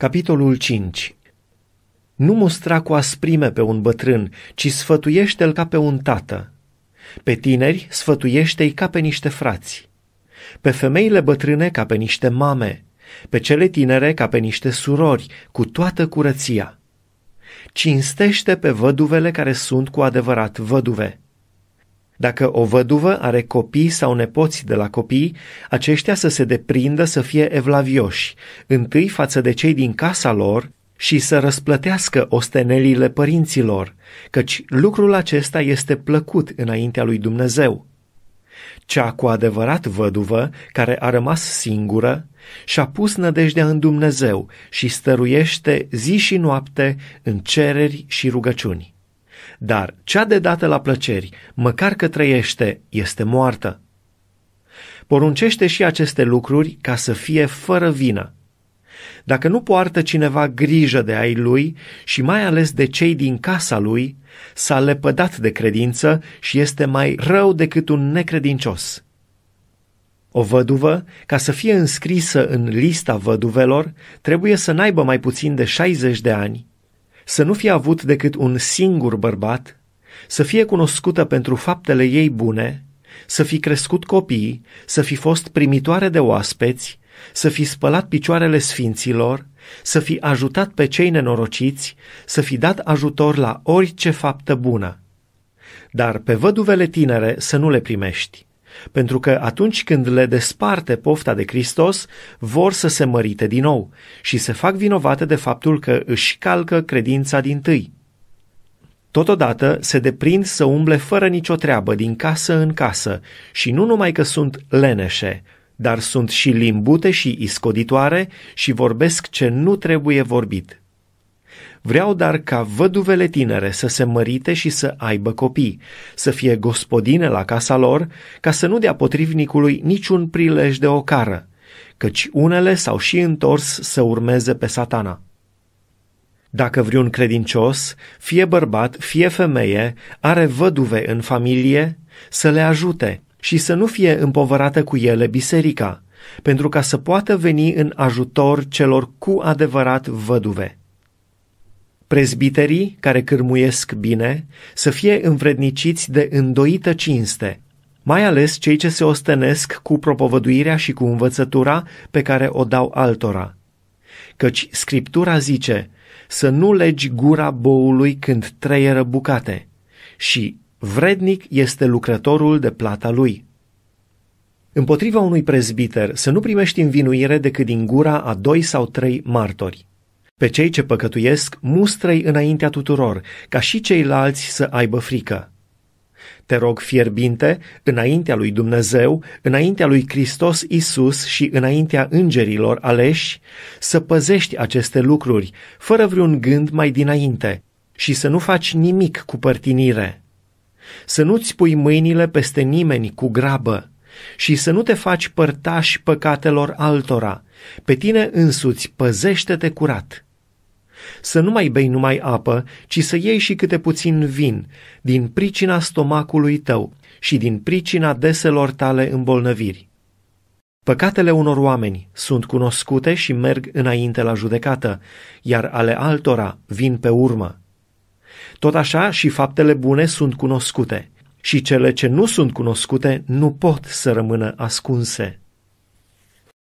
Capitolul 5 Nu mustra cu asprime pe un bătrân, ci sfătuiește-l ca pe un tată. Pe tineri sfătuiește-i ca pe niște frați. Pe femeile bătrâne ca pe niște mame, pe cele tinere ca pe niște surori, cu toată curăția. Cinstește pe văduvele care sunt cu adevărat văduve dacă o văduvă are copii sau nepoți de la copii, aceștia să se deprindă să fie evlavioși, întâi față de cei din casa lor și să răsplătească ostenelile părinților, căci lucrul acesta este plăcut înaintea lui Dumnezeu. Cea cu adevărat văduvă, care a rămas singură, și-a pus nădejdea în Dumnezeu și stăruiește zi și noapte în cereri și rugăciuni. Dar cea de dată la plăceri, măcar că trăiește, este moartă. Poruncește și aceste lucruri ca să fie fără vină. Dacă nu poartă cineva grijă de ai lui și mai ales de cei din casa lui, s-a lepădat de credință și este mai rău decât un necredincios. O văduvă, ca să fie înscrisă în lista văduvelor, trebuie să n-aibă mai puțin de 60 de ani să nu fie avut decât un singur bărbat, să fie cunoscută pentru faptele ei bune, să fi crescut copii, să fi fost primitoare de oaspeți, să fi spălat picioarele sfinților, să fi ajutat pe cei nenorociți, să fi dat ajutor la orice faptă bună. Dar pe văduvele tinere să nu le primești, pentru că atunci când le desparte pofta de Hristos, vor să se mărite din nou și se fac vinovate de faptul că își calcă credința din tâi. Totodată se deprind să umble fără nicio treabă din casă în casă și nu numai că sunt leneșe, dar sunt și limbute și iscoditoare și vorbesc ce nu trebuie vorbit. Vreau dar ca văduvele tinere să se mărite și să aibă copii, să fie gospodine la casa lor, ca să nu dea potrivnicului niciun prilej de ocară, căci unele s-au și întors să urmeze pe satana. Dacă vreun credincios, fie bărbat, fie femeie, are văduve în familie, să le ajute și să nu fie împovărată cu ele biserica, pentru ca să poată veni în ajutor celor cu adevărat văduve prezbiterii care cârmuiesc bine să fie învredniciți de îndoită cinste, mai ales cei ce se ostenesc cu propovăduirea și cu învățătura pe care o dau altora. Căci Scriptura zice să nu legi gura boului când treieră bucate și vrednic este lucrătorul de plata lui. Împotriva unui prezbiter să nu primești învinuire decât din gura a doi sau trei martori. Pe cei ce păcătuiesc, mustrăi înaintea tuturor, ca și ceilalți să aibă frică. Te rog fierbinte, înaintea lui Dumnezeu, înaintea lui Hristos Isus și înaintea îngerilor aleși, să păzești aceste lucruri, fără vreun gând mai dinainte, și să nu faci nimic cu părtinire. Să nu-ți pui mâinile peste nimeni cu grabă și să nu te faci părtași păcatelor altora. Pe tine însuți păzește-te curat. Să nu mai bei numai apă, ci să iei și câte puțin vin, din pricina stomacului tău și din pricina deselor tale îmbolnăviri. Păcatele unor oameni sunt cunoscute și merg înainte la judecată, iar ale altora vin pe urmă. Tot așa și faptele bune sunt cunoscute, și cele ce nu sunt cunoscute nu pot să rămână ascunse.